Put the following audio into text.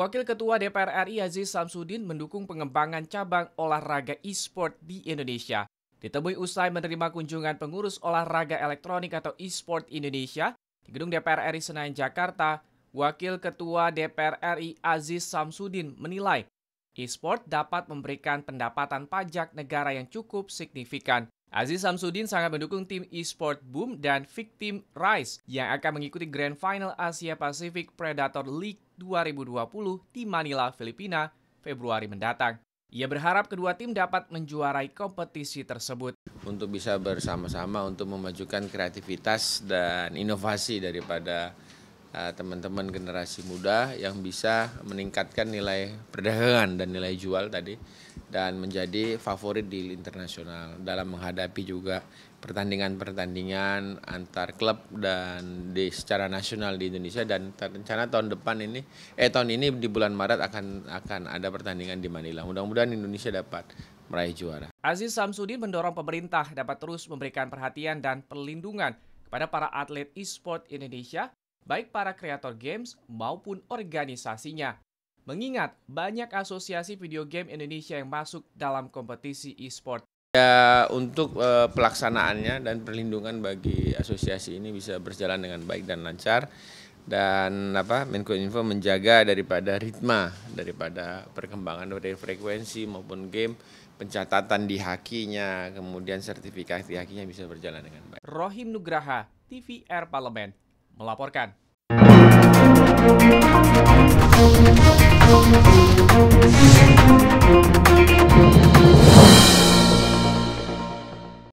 Wakil Ketua DPR RI Aziz Samsudin mendukung pengembangan cabang olahraga e-sport di Indonesia. Ditemui usai menerima kunjungan pengurus olahraga elektronik atau e-sport Indonesia di Gedung DPR RI Senayan Jakarta, Wakil Ketua DPR RI Aziz Samsudin menilai e-sport dapat memberikan pendapatan pajak negara yang cukup signifikan. Aziz Samsudin sangat mendukung tim e-sport Boom dan Victim Rise yang akan mengikuti Grand Final Asia Pacific Predator League 2020 di Manila, Filipina, Februari mendatang. Ia berharap kedua tim dapat menjuarai kompetisi tersebut. Untuk bisa bersama-sama untuk memajukan kreativitas dan inovasi daripada uh, teman-teman uh, generasi muda yang bisa meningkatkan nilai perdagangan dan nilai jual tadi dan menjadi favorit di internasional dalam menghadapi juga pertandingan-pertandingan antar klub dan di secara nasional di Indonesia dan rencana tahun depan ini eh tahun ini di bulan Maret akan akan ada pertandingan di Manila. Mudah-mudahan Indonesia dapat meraih juara. Aziz Samsudin mendorong pemerintah dapat terus memberikan perhatian dan perlindungan kepada para atlet e-sport Indonesia, baik para kreator games maupun organisasinya. Mengingat banyak asosiasi video game Indonesia yang masuk dalam kompetisi e-sport. Ya, untuk uh, pelaksanaannya dan perlindungan bagi asosiasi ini bisa berjalan dengan baik dan lancar dan apa Menko Info menjaga daripada ritma daripada perkembangan dari frekuensi maupun game pencatatan di hakinya kemudian sertifikasi hakinya bisa berjalan dengan baik. Rohim Nugraha, TVR Parlemen melaporkan.